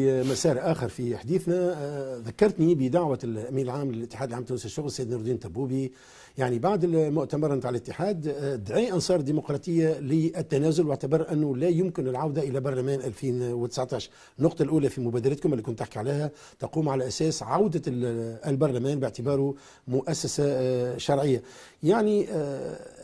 مسار اخر في حديثنا آه، ذكرتني بدعوه الامين العام للاتحاد العام التونسي للشغل السيد نور الدين تبوبي يعني بعد المؤتمر نتاع الاتحاد آه، دعي انصار الديمقراطيه للتنازل واعتبر انه لا يمكن العوده الى برلمان 2019 النقطه الاولى في مبادرتكم اللي كنت تحكي عليها تقوم على اساس عوده البرلمان باعتباره مؤسسه آه، شرعيه يعني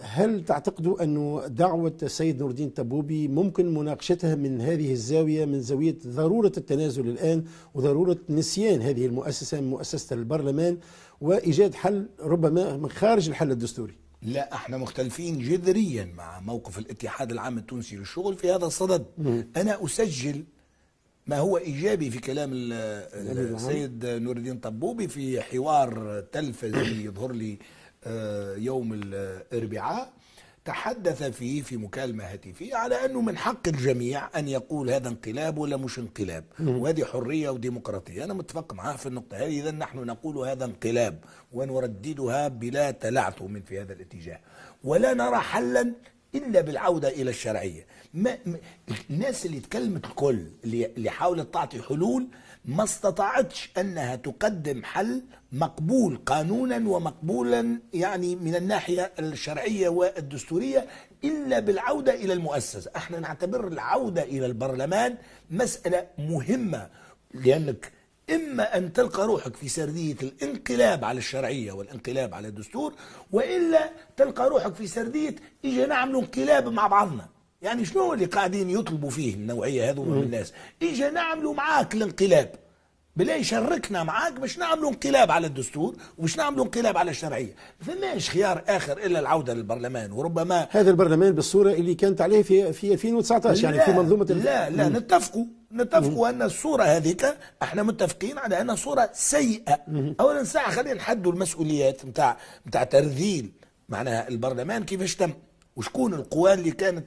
هل تعتقدوا انه دعوه السيد نور الدين تبوبي ممكن مناقشتها من هذه الزاويه من زاويه ضروره التنازل التنازل الآن وضرورة نسيان هذه المؤسسة من مؤسسة البرلمان وإيجاد حل ربما من خارج الحل الدستوري لا احنا مختلفين جذريا مع موقف الاتحاد العام التونسي للشغل في هذا الصدد مم. انا اسجل ما هو ايجابي في كلام السيد نور الدين طبوبي في حوار تلفزي يظهر لي آه، يوم الاربعاء تحدث فيه في مكالمة هاتفية على أنه من حق الجميع أن يقول هذا انقلاب ولا مش انقلاب وهذه حرية وديمقراطية أنا متفق معاه في النقطة هذه إذا نحن نقول هذا انقلاب ونرددها بلا تلعثم من في هذا الاتجاه ولا نرى حلا إلا بالعودة إلى الشرعية ما الناس اللي تكلمت الكل اللي حاولت تعطي حلول ما استطاعتش انها تقدم حل مقبول قانونا ومقبولا يعني من الناحيه الشرعيه والدستوريه الا بالعوده الى المؤسسه، احنا نعتبر العوده الى البرلمان مساله مهمه لانك إما أن تلقى روحك في سردية الانقلاب على الشرعية والانقلاب على الدستور وإلا تلقى روحك في سردية إجا نعمل انقلاب مع بعضنا يعني شنو اللي قاعدين يطلبوا فيه النوعيه هذو من الناس اجا نعملوا معاك الانقلاب بلا يشركنا معاك باش نعملوا انقلاب على الدستور وباش نعملوا انقلاب على الشرعيه ما فماش خيار اخر الا العوده للبرلمان وربما هذا البرلمان بالصوره اللي كانت عليه في في 2019 يعني في منظومه لا لا نتفقوا نتفقوا ان الصوره هذيك احنا متفقين على انها صوره سيئه اولا ساعه خلينا نحدوا المسؤوليات نتاع نتاع ترذيل معناها البرلمان كيفاش تم وشكون القوى اللي كانت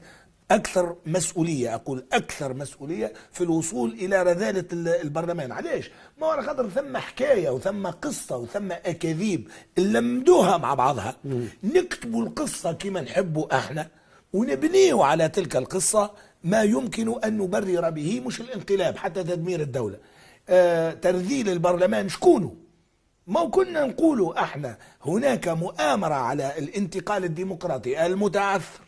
اكثر مسؤوليه اقول اكثر مسؤوليه في الوصول الى رذاله البرلمان علاش ما على خاطر ثم حكايه وثم قصه وثم اكاذيب لمدوها مع بعضها نكتبوا القصه كما نحبوا احنا ونبنيه على تلك القصه ما يمكن ان نبرر به مش الانقلاب حتى تدمير الدوله آه ترذيل البرلمان شكونه ما كنا نقولوا احنا هناك مؤامره على الانتقال الديمقراطي المتعثر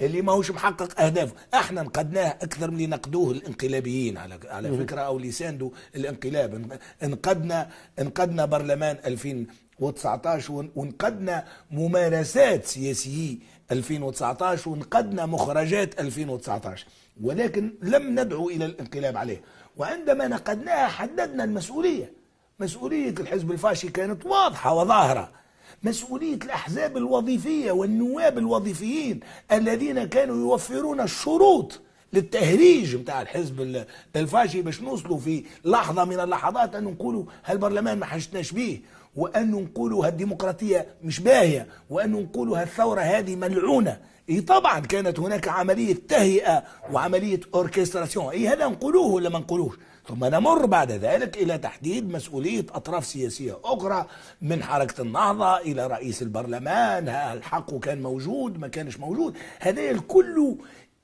اللي ماهوش محقق اهدافه احنا نقدناه اكثر من اللي نقدوه الانقلابيين على على فكره او اللي ساندوا الانقلاب انقدنا انقدنا برلمان 2019 وانقدنا ممارسات سياسيي 2019 وانقدنا مخرجات 2019 ولكن لم ندعو الى الانقلاب عليه وعندما نقدناها حددنا المسؤوليه مسؤوليه الحزب الفاشي كانت واضحه وظاهره مسؤولية الأحزاب الوظيفية والنواب الوظيفيين الذين كانوا يوفرون الشروط للتهريج بتاع الحزب الفاشي باش نوصلوا في لحظة من اللحظات أن نقولوا هالبرلمان ما حشتناش بيه وأن نقولها الديمقراطية مش باهية وأن نقولها الثورة هذه ملعونة إيه طبعا كانت هناك عملية تهيئة وعملية أوركستراسيون إيه هذا نقولوه ولا ما نقولوش ثم نمر بعد ذلك إلى تحديد مسؤولية أطراف سياسية أخرى من حركة النهضة إلى رئيس البرلمان الحق كان موجود ما كانش موجود هذا الكل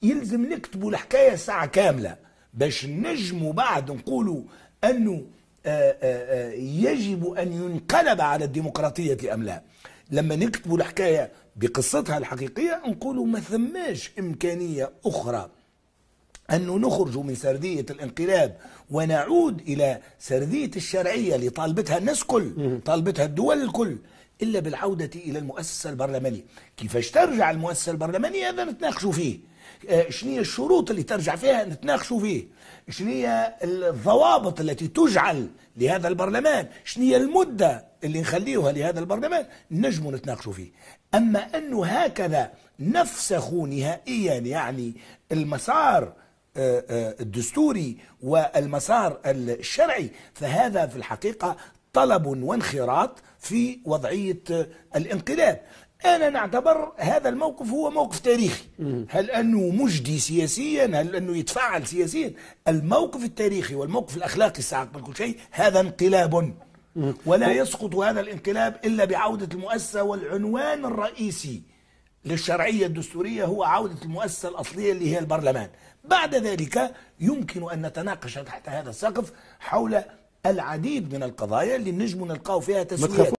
يلزم نكتبوا الحكاية ساعة كاملة باش نجموا بعد نقولوا أنه آه، آه، آه، يجب أن ينقلب على الديمقراطية أم لا لما نكتبوا الحكاية بقصتها الحقيقية نقولوا ما ثماش إمكانية أخرى أن نخرج من سردية الانقلاب ونعود إلى سردية الشرعية اللي طالبتها الناس كل طالبتها الدول الكل إلا بالعودة إلى المؤسسة البرلمانية كيفاش ترجع المؤسسة البرلمانية هذا نتناقشوا فيه آه، شنو هي الشروط اللي ترجع فيها نتناقشوا فيه شنو هي الضوابط التي تجعل لهذا البرلمان شنو هي المدة اللي نخليوها لهذا البرلمان نجموا نتناقشوا فيه أما أنه هكذا نفسخ نهائيا يعني المسار آه، آه، الدستوري والمسار الشرعي فهذا في الحقيقة طلب وانخراط في وضعية الانقلاب أنا نعتبر هذا الموقف هو موقف تاريخي هل أنه مجدي سياسيا هل أنه يتفاعل سياسيا الموقف التاريخي والموقف الأخلاقي الساعة قبل كل شيء هذا انقلاب ولا يسقط هذا الانقلاب إلا بعودة المؤسسة والعنوان الرئيسي للشرعية الدستورية هو عودة المؤسسة الأصلية اللي هي البرلمان بعد ذلك يمكن أن نتناقش تحت هذا السقف حول العديد من القضايا اللي نجم نلقاو فيها تسويات